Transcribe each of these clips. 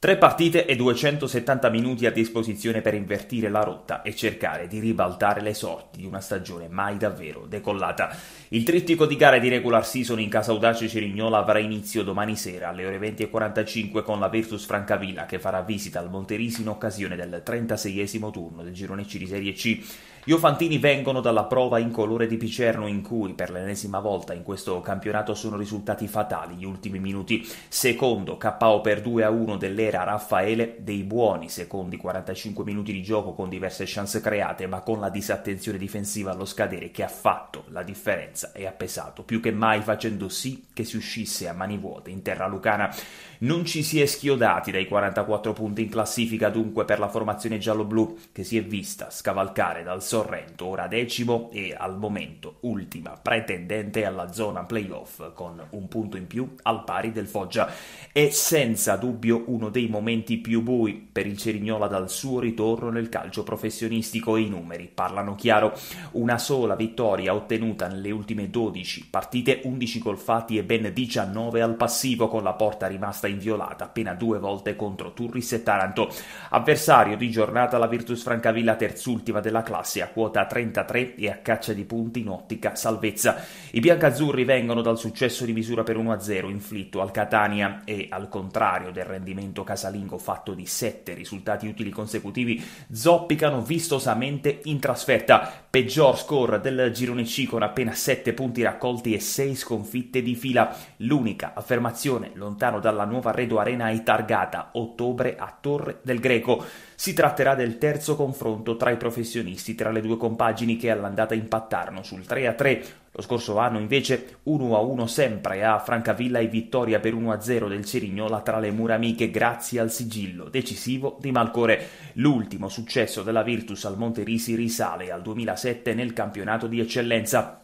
Tre partite e 270 minuti a disposizione per invertire la rotta e cercare di ribaltare le sorti di una stagione mai davvero decollata. Il trittico di gare di regular season in casa Audace Cerignola avrà inizio domani sera alle ore 20.45 con la Virtus Francavilla che farà visita al Monterisi in occasione del 36esimo turno del girone C di Serie C. Gli Ofantini vengono dalla prova in colore di Picerno in cui per l'ennesima volta in questo campionato sono risultati fatali gli ultimi minuti. Secondo KO per 2 a 1 dell'Era era Raffaele dei buoni secondi 45 minuti di gioco con diverse chance create, ma con la disattenzione difensiva allo scadere che ha fatto la differenza e ha pesato più che mai facendo sì che si uscisse a mani vuote in terra lucana. Non ci si è schiodati dai 44 punti in classifica dunque per la formazione giallo-blu che si è vista scavalcare dal Sorrento, ora decimo e al momento ultima pretendente alla zona playoff con un punto in più al pari del Foggia. È senza dubbio uno dei dei momenti più bui per il Cerignola dal suo ritorno nel calcio professionistico e i numeri parlano chiaro. Una sola vittoria ottenuta nelle ultime 12 partite, 11 gol fatti e ben 19 al passivo con la porta rimasta inviolata appena due volte contro Turris e Taranto. Avversario di giornata la Virtus Francavilla terzultima della classe a quota 33 e a caccia di punti in ottica salvezza. I biancazzurri vengono dal successo di misura per 1-0 inflitto al Catania e al contrario del rendimento casalingo fatto di 7 risultati utili consecutivi zoppicano vistosamente in trasferta. Peggior score del girone C con appena 7 punti raccolti e 6 sconfitte di fila. L'unica affermazione lontano dalla nuova Redo Arena è targata ottobre a Torre del Greco. Si tratterà del terzo confronto tra i professionisti tra le due compagini che all'andata impattarono sul 3 3. Lo scorso anno invece 1-1 sempre a Francavilla e vittoria per 1-0 del Cerignola tra le mura amiche grazie al sigillo decisivo di Malcore. L'ultimo successo della Virtus al Monterisi risale al 2007 nel campionato di eccellenza.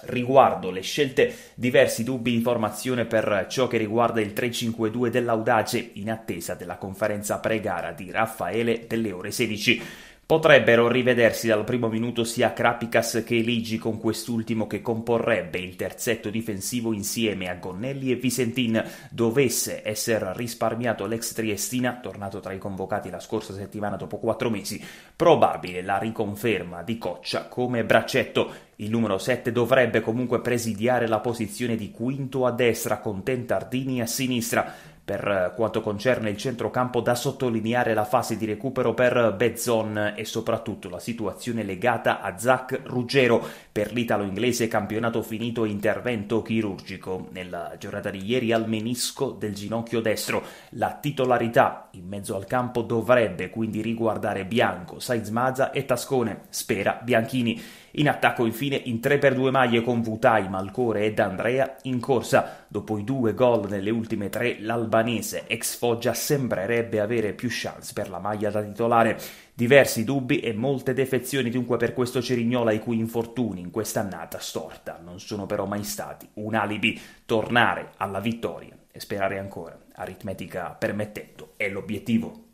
Riguardo le scelte, diversi dubbi di formazione per ciò che riguarda il 3-5-2 dell'Audace, in attesa della conferenza pre-gara di Raffaele delle ore 16. Potrebbero rivedersi dal primo minuto sia Krapikas che Eligi con quest'ultimo che comporrebbe il terzetto difensivo insieme a Gonnelli e Visentin. Dovesse essere risparmiato l'ex Triestina, tornato tra i convocati la scorsa settimana dopo quattro mesi, probabile la riconferma di Coccia come braccetto. Il numero 7 dovrebbe comunque presidiare la posizione di quinto a destra con Tentardini a sinistra. Per eh, quanto concerne il centrocampo da sottolineare la fase di recupero per Bezzon e soprattutto la situazione legata a Zach Ruggero per l'italo-inglese campionato finito intervento chirurgico nella giornata di ieri al menisco del ginocchio destro. La titolarità in mezzo al campo dovrebbe quindi riguardare Bianco, Maza e Tascone, spera Bianchini. In attacco infine in 3 per 2 maglie con Vutai, Malcore ed Andrea in corsa. Dopo i due gol nelle ultime tre l'albanese ex Foggia sembrerebbe avere più chance per la maglia da titolare. Diversi dubbi e molte defezioni dunque per questo Cerignola i cui infortuni in quest'annata storta non sono però mai stati un alibi. Tornare alla vittoria e sperare ancora, aritmetica permettendo, è l'obiettivo.